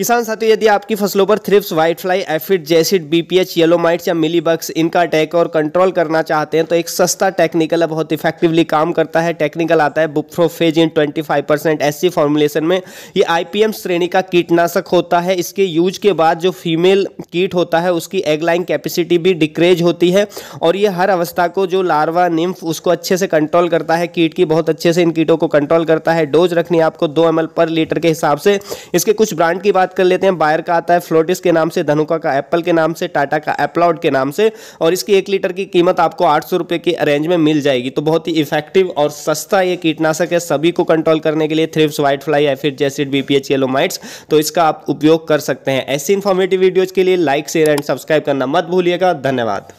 किसान साथियों यदि आपकी फसलों पर thrips white fly aphid jassid BPH yellow mites या मिली इनका अटैक और कंट्रोल करना चाहते हैं तो एक सस्ता टेक्निकल है बहुत इफेक्टिवली काम करता है टेक्निकल आता है buprofezin in twenty five percent S C formulation में ये आईपीएम श्रेणी का कीटनाशक होता है इसके यूज के बाद जो फीमेल कीट होता है उसकी एगलाइन कैपेसिटी भी डिक्रेज होती है और ये हर अवस्था को जो लार्वा निम्फ उसको अच्छे से कंट्रोल करता है कीट की बहुत अच्छे से इन कीटों को कंट्रोल करता है डोज रखनी आपको दो एम पर लीटर के हिसाब से इसके कुछ ब्रांड की बात बात कर लेते हैं बायर का आता है फ्लोटिस के नाम से धनुका का एप्पल के नाम से टाटा का एप्लाउड के नाम से और इसकी एक लीटर की कीमत आपको आठ सौ की रेंज में मिल जाएगी तो बहुत ही इफेक्टिव और सस्ता ये कीटनाशक है सभी को कंट्रोल करने के लिए thrips white fly aphid jassid BPH yellow mites तो इसका आप उपयोग कर सकते हैं ऐसी इन्फॉर्मेटिव वीडियोज के लिए लाइक शेयर एंड सब्सक्राइब करना मत भूलिएगा धन्यवाद